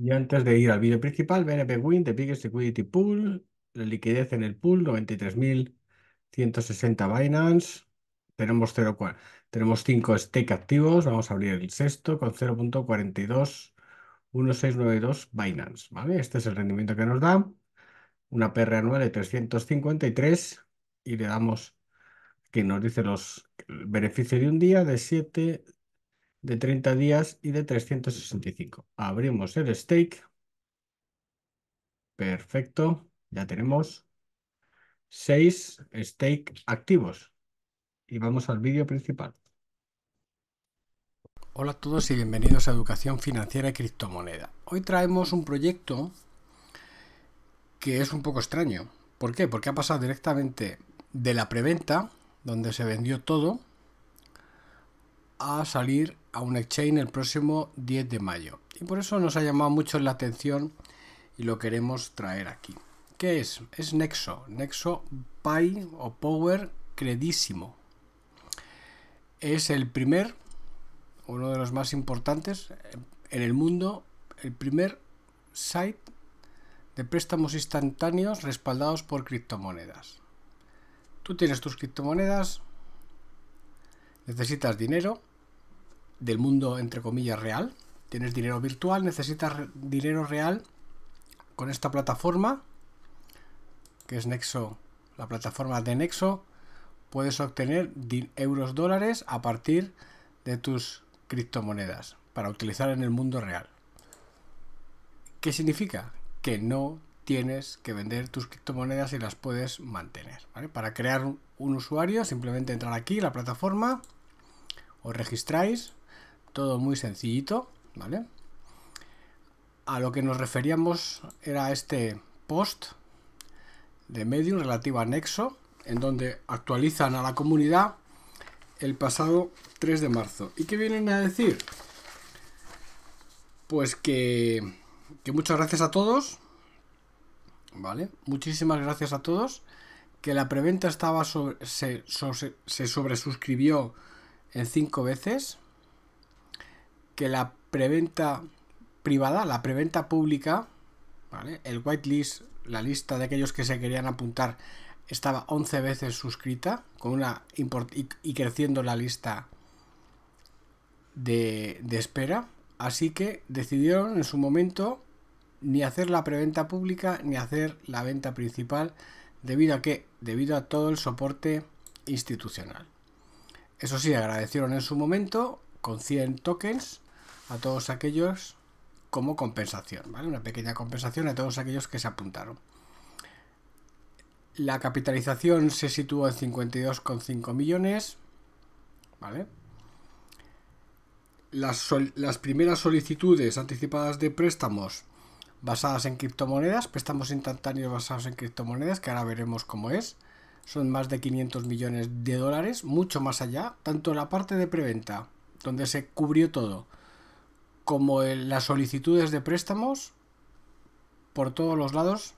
Y antes de ir al vídeo principal, BNP Win, The Biggest Security Pool, la liquidez en el pool, 93.160 Binance. Tenemos, 0, tenemos 5 stake activos, vamos a abrir el sexto con 0.421692 Binance. ¿vale? Este es el rendimiento que nos da, una PR anual de 353 y le damos que nos dice los beneficio de un día de 7 de 30 días y de 365. Abrimos el stake. Perfecto, ya tenemos 6 stake activos. Y vamos al vídeo principal. Hola a todos y bienvenidos a Educación Financiera y Criptomoneda. Hoy traemos un proyecto que es un poco extraño. ¿Por qué? Porque ha pasado directamente de la preventa, donde se vendió todo, a salir a un exchange el próximo 10 de mayo. Y por eso nos ha llamado mucho la atención y lo queremos traer aquí. ¿Qué es? Es Nexo, Nexo Pay o Power Credísimo. Es el primer, uno de los más importantes eh, en el mundo, el primer site de préstamos instantáneos respaldados por criptomonedas. Tú tienes tus criptomonedas, necesitas dinero, del mundo, entre comillas, real. Tienes dinero virtual, necesitas dinero real con esta plataforma, que es Nexo, la plataforma de Nexo, puedes obtener euros dólares a partir de tus criptomonedas para utilizar en el mundo real. ¿Qué significa? Que no tienes que vender tus criptomonedas y las puedes mantener. Para crear un usuario, simplemente entrar aquí, la plataforma, os registráis, todo muy sencillito, ¿vale? A lo que nos referíamos era este post de Medium relativo a Nexo, en donde actualizan a la comunidad el pasado 3 de marzo. ¿Y qué vienen a decir? Pues que, muchas gracias a todos, ¿vale? Muchísimas gracias a todos, que la preventa estaba sobre, se, sobre, se sobresuscribió en cinco veces, que la preventa privada, la preventa pública, el whitelist, la lista de aquellos que se querían apuntar, estaba 11 veces suscrita con una y, creciendo la lista de, de espera. Así que decidieron en su momento ni hacer la preventa pública ni hacer la venta principal debido a que debido a todo el soporte institucional. Eso sí, agradecieron en su momento con 100 tokens a todos aquellos como compensación, ¿vale? Una pequeña compensación a todos aquellos que se apuntaron. La capitalización se situó en 52,5 millones, ¿vale? Las, las, primeras solicitudes anticipadas de préstamos basadas en criptomonedas, préstamos instantáneos basados en criptomonedas, que ahora veremos cómo es, son más de 500 millones de dólares, mucho más allá, tanto la parte de preventa, donde se cubrió todo, como las solicitudes de préstamos por todos los lados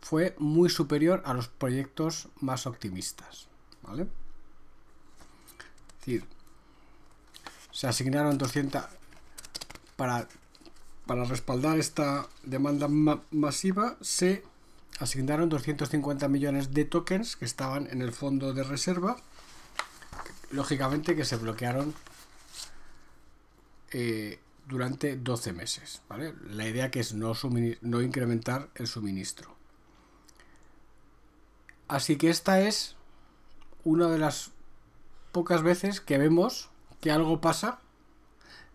fue muy superior a los proyectos más optimistas. ¿vale? Es decir, se asignaron 200 para, para respaldar esta demanda masiva, se asignaron 250 millones de tokens que estaban en el fondo de reserva, lógicamente que se bloquearon eh, durante 12 meses. La idea que es no, no incrementar el suministro. Así que esta es una de las pocas veces que vemos que algo pasa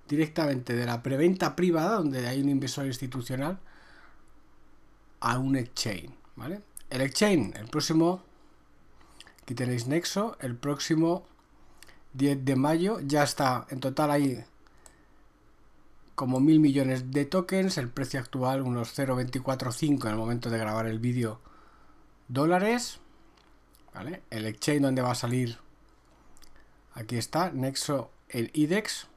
directamente de la preventa privada, donde hay un inversor institucional, a un exchange. El exchange, el próximo, aquí tenéis Nexo, el próximo 10 de mayo, ya está, en total hay como mil millones de tokens, el precio actual unos 0.245 en el momento de grabar el vídeo dólares. ¿Vale? El exchange donde va a salir, aquí está, Nexo, el IDEX.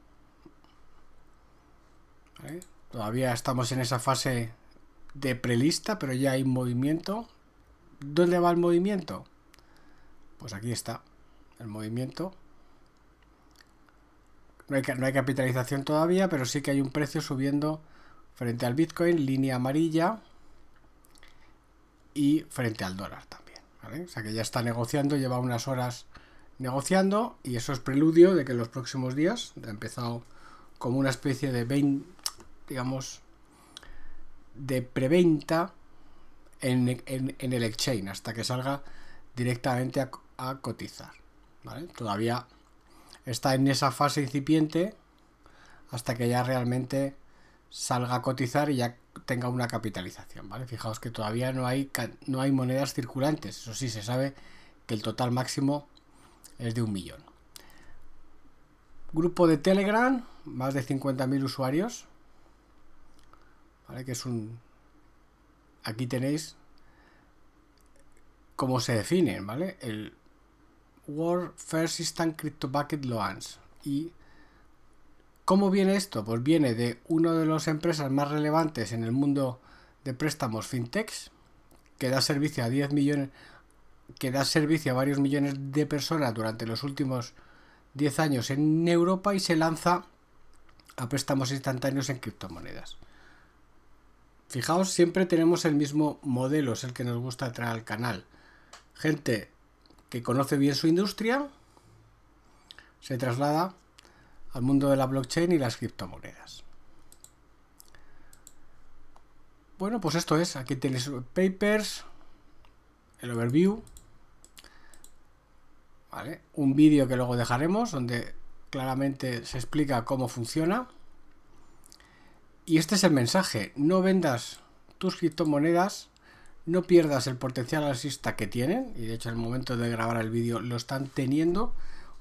Todavía estamos en esa fase de prelista, pero ya hay movimiento. ¿Dónde va el movimiento? Pues aquí está el movimiento no hay, capitalización todavía, pero sí que hay un precio subiendo frente al Bitcoin, línea amarilla, y frente al dólar también. O sea que ya está negociando, lleva unas horas negociando y eso es preludio de que en los próximos días ha empezado como una especie de digamos, de preventa en, en, el exchange hasta que salga directamente a, a cotizar. ¿vale? Todavía está en esa fase incipiente hasta que ya realmente salga a cotizar y ya tenga una capitalización, ¿vale? Fijaos que todavía no hay, no hay monedas circulantes, eso sí, se sabe que el total máximo es de un millón. Grupo de Telegram, más de 50.000 usuarios, ¿vale? Que es un... Aquí tenéis cómo se definen, ¿vale? El, World First Instant Crypto Bucket Loans. ¿Y cómo viene esto? Pues viene de una de las empresas más relevantes en el mundo de préstamos fintechs, que da servicio a 10 millones que da servicio a varios millones de personas durante los últimos 10 años en Europa y se lanza a préstamos instantáneos en criptomonedas. Fijaos, siempre tenemos el mismo modelo, es el que nos gusta traer al canal. Gente que conoce bien su industria, se traslada al mundo de la blockchain y las criptomonedas. Bueno, pues esto es. Aquí tienes papers, el overview, un vídeo que luego dejaremos donde claramente se explica cómo funciona. Y este es el mensaje, no vendas tus criptomonedas no pierdas el potencial asista que tienen, y de hecho al momento de grabar el vídeo lo están teniendo.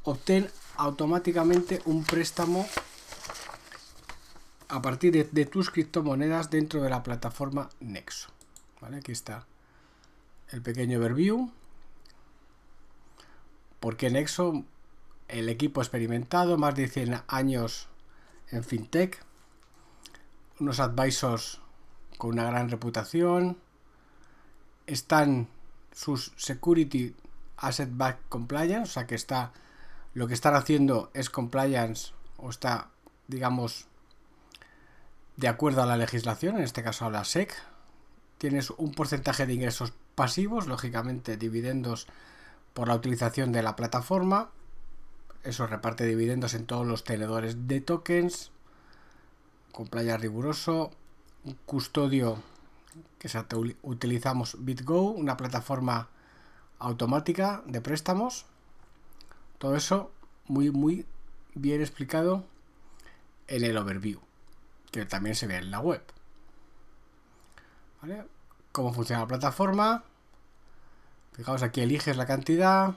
Obtén automáticamente un préstamo a partir de, tus criptomonedas dentro de la plataforma Nexo. ¿Vale? Aquí está el pequeño overview. Porque Nexo, el equipo experimentado, más de 100 años en fintech, unos advisors con una gran reputación, están sus Security Asset Back Compliance, o sea que está lo que están haciendo es compliance o está, digamos, de acuerdo a la legislación, en este caso a la SEC. Tienes un porcentaje de ingresos pasivos, lógicamente dividendos por la utilización de la plataforma. Eso reparte dividendos en todos los tenedores de tokens. Compliance riguroso. custodio que utilizamos BitGo, una plataforma automática de préstamos. Todo eso muy, muy bien explicado en el overview, que también se ve en la web. Cómo funciona la plataforma. Fijaos, aquí eliges la cantidad,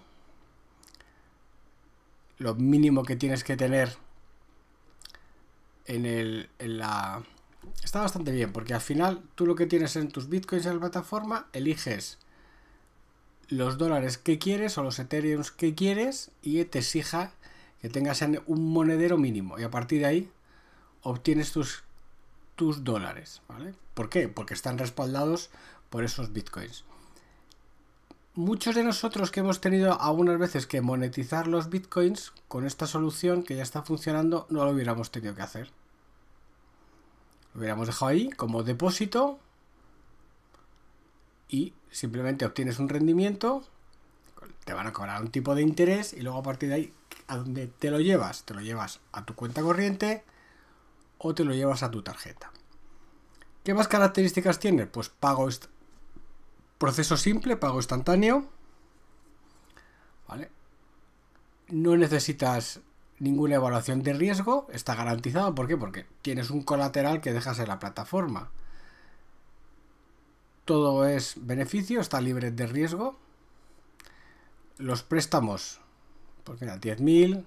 lo mínimo que tienes que tener en, el, en la está bastante bien, porque al final tú lo que tienes en tus bitcoins en la plataforma, eliges los dólares que quieres o los ethereums que quieres y te exija que tengas un monedero mínimo y a partir de ahí obtienes tus, tus dólares, ¿Por qué? Porque están respaldados por esos bitcoins. Muchos de nosotros que hemos tenido algunas veces que monetizar los bitcoins con esta solución que ya está funcionando no lo hubiéramos tenido que hacer. Lo hubiéramos dejado ahí como depósito y simplemente obtienes un rendimiento, te van a cobrar un tipo de interés y luego a partir de ahí, ¿a dónde te lo llevas? Te lo llevas a tu cuenta corriente o te lo llevas a tu tarjeta. ¿Qué más características tiene? Pues pago proceso simple, pago instantáneo. ¿Vale? No necesitas ninguna evaluación de riesgo está garantizada. ¿Por qué? Porque tienes un colateral que dejas en la plataforma. Todo es beneficio, está libre de riesgo. Los préstamos, porque mira, 10.000,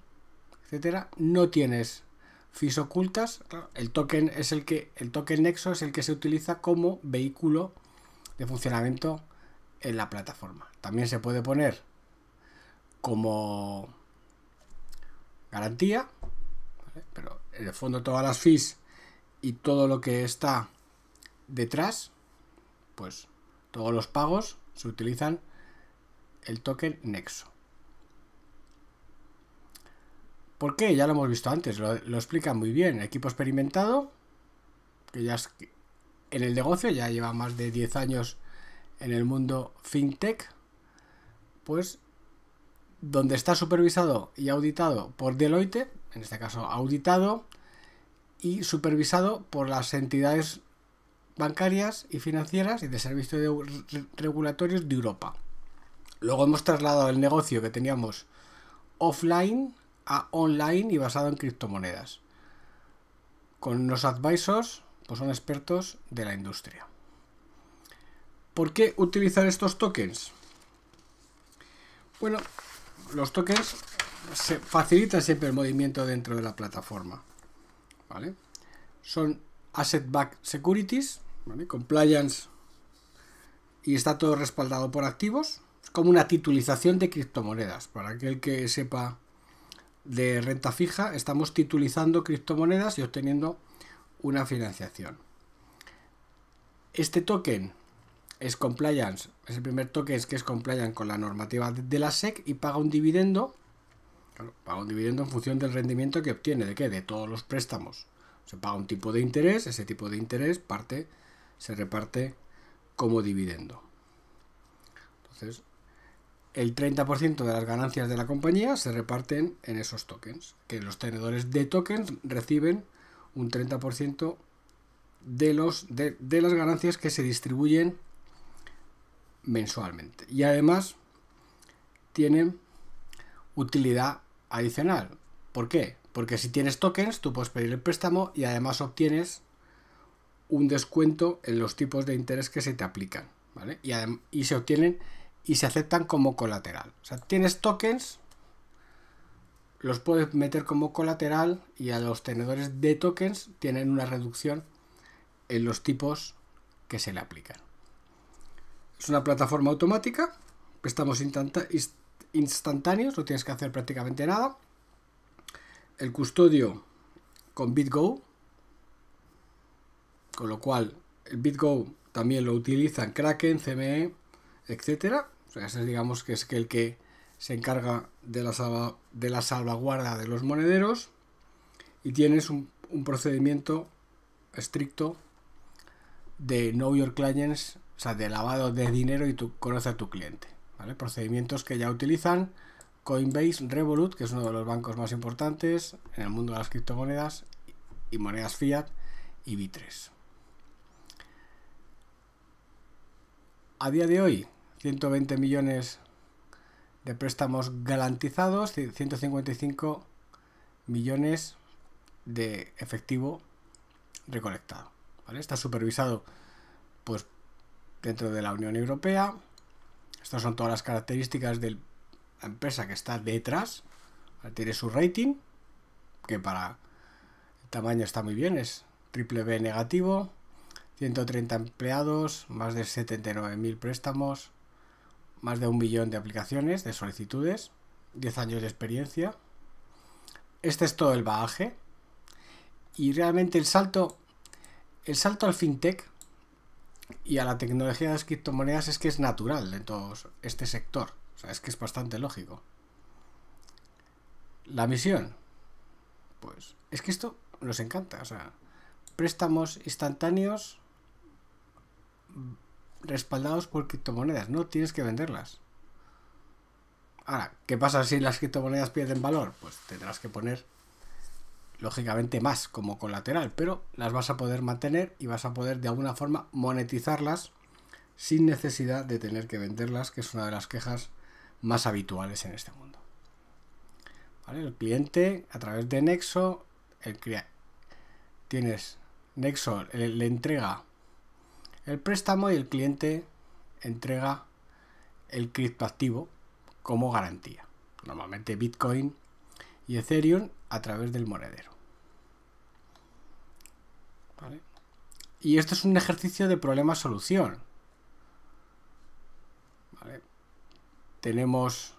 etcétera, no tienes fis ocultas. El token es el que el token Nexo es el que se utiliza como vehículo de funcionamiento en la plataforma. También se puede poner como garantía, pero en el fondo todas las fees y todo lo que está detrás, pues todos los pagos se utilizan el token Nexo. ¿Por qué? Ya lo hemos visto antes, lo, explica muy bien. el Equipo experimentado, que ya en el negocio, ya lleva más de 10 años en el mundo fintech, pues donde está supervisado y auditado por Deloitte, en este caso auditado y supervisado por las entidades bancarias y financieras y de servicios regulatorios de Europa. Luego hemos trasladado el negocio que teníamos offline a online y basado en criptomonedas. Con los advisors, pues son expertos de la industria. ¿Por qué utilizar estos tokens? Bueno, los tokens se facilitan siempre el movimiento dentro de la plataforma. Son asset-backed securities, compliance y está todo respaldado por activos. Es como una titulización de criptomonedas. Para aquel que sepa de renta fija, estamos titulizando criptomonedas y obteniendo una financiación. Este token es compliance, es el primer toque es que es compliance con la normativa de la SEC y paga un dividendo, claro, paga un dividendo en función del rendimiento que obtiene, ¿de qué? De todos los préstamos. Se paga un tipo de interés, ese tipo de interés parte, se reparte como dividendo. Entonces, el 30% de las ganancias de la compañía se reparten en esos tokens, que los tenedores de tokens reciben un 30% de, los, de, de las ganancias que se distribuyen mensualmente. Y además tienen utilidad adicional. ¿Por qué? Porque si tienes tokens, tú puedes pedir el préstamo y además obtienes un descuento en los tipos de interés que se te aplican. Y, y se obtienen y se aceptan como colateral. O sea, tienes tokens, los puedes meter como colateral y a los tenedores de tokens tienen una reducción en los tipos que se le aplican. Es una plataforma automática, préstamos instantáneos, no tienes que hacer prácticamente nada. El custodio con BitGo, con lo cual el BitGo también lo utilizan Kraken, CME, etc. O sea, digamos que es el que se encarga de la, de la salvaguarda de los monederos y tienes un procedimiento estricto de Know Your Clients o sea, de lavado de dinero y tú conoces a tu cliente. Procedimientos que ya utilizan Coinbase, Revolut, que es uno de los bancos más importantes en el mundo de las criptomonedas y monedas fiat, y bit 3 A día de hoy, 120 millones de préstamos garantizados, 155 millones de efectivo recolectado. Está supervisado pues, dentro de la Unión Europea. Estas son todas las características de la empresa que está detrás. Tiene su rating, que para el tamaño está muy bien, es triple B negativo, 130 empleados, más de 79.000 préstamos, más de un millón de aplicaciones, de solicitudes, 10 años de experiencia. Este es todo el bagaje. Y realmente el salto, el salto al fintech y a la tecnología de las criptomonedas es que es natural en todo este sector. O sea, es que es bastante lógico. La misión. Pues es que esto nos encanta. O sea, préstamos instantáneos respaldados por criptomonedas. No tienes que venderlas. Ahora, ¿qué pasa si las criptomonedas pierden valor? Pues tendrás que poner lógicamente más como colateral, pero las vas a poder mantener y vas a poder de alguna forma monetizarlas sin necesidad de tener que venderlas, que es una de las quejas más habituales en este mundo. El cliente a través de Nexo, el tienes Nexo le entrega el préstamo y el cliente entrega el criptoactivo como garantía. Normalmente Bitcoin y Ethereum a través del monedero. Y esto es un ejercicio de problema-solución. Tenemos...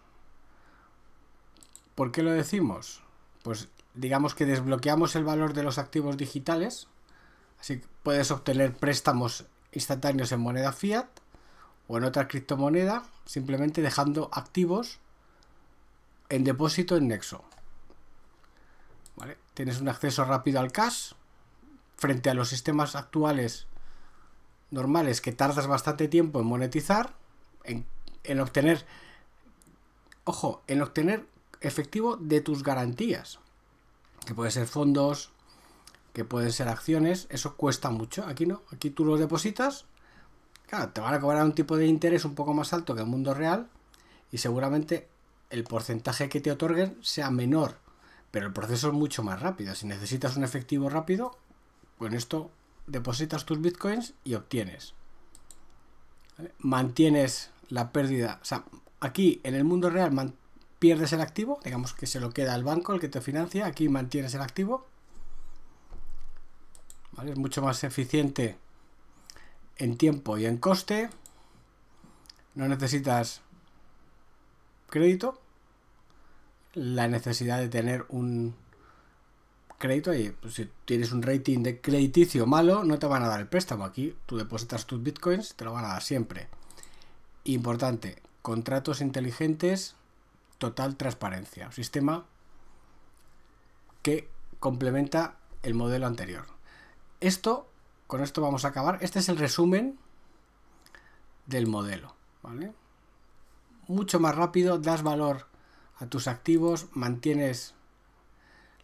¿Por qué lo decimos? Pues digamos que desbloqueamos el valor de los activos digitales, así que puedes obtener préstamos instantáneos en moneda fiat o en otra criptomoneda, simplemente dejando activos en depósito en Nexo tienes un acceso rápido al cash frente a los sistemas actuales normales que tardas bastante tiempo en monetizar, en, obtener, ojo, en obtener efectivo de tus garantías, que pueden ser fondos, que pueden ser acciones, eso cuesta mucho, aquí no, aquí tú lo depositas, claro, te van a cobrar un tipo de interés un poco más alto que el mundo real y seguramente el porcentaje que te otorguen sea menor pero el proceso es mucho más rápido. Si necesitas un efectivo rápido, con esto depositas tus bitcoins y obtienes. Mantienes la pérdida. O sea, aquí en el mundo real pierdes el activo, digamos que se lo queda al banco, el que te financia, aquí mantienes el activo. Es mucho más eficiente en tiempo y en coste. No necesitas crédito la necesidad de tener un crédito. Y pues si tienes un rating de crediticio malo, no te van a dar el préstamo. Aquí tú depositas tus bitcoins, te lo van a dar siempre. Importante, contratos inteligentes, total transparencia. sistema que complementa el modelo anterior. Esto, con esto vamos a acabar. Este es el resumen del modelo. ¿vale? Mucho más rápido, das valor a tus activos, mantienes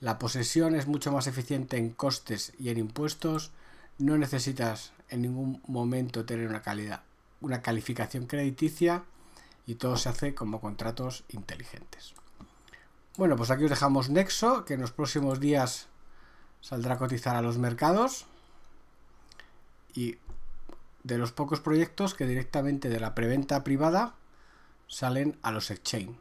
la posesión, es mucho más eficiente en costes y en impuestos, no necesitas en ningún momento tener una calidad, una calificación crediticia y todo se hace como contratos inteligentes. Bueno, pues aquí os dejamos Nexo, que en los próximos días saldrá a cotizar a los mercados y de los pocos proyectos que directamente de la preventa privada salen a los exchange.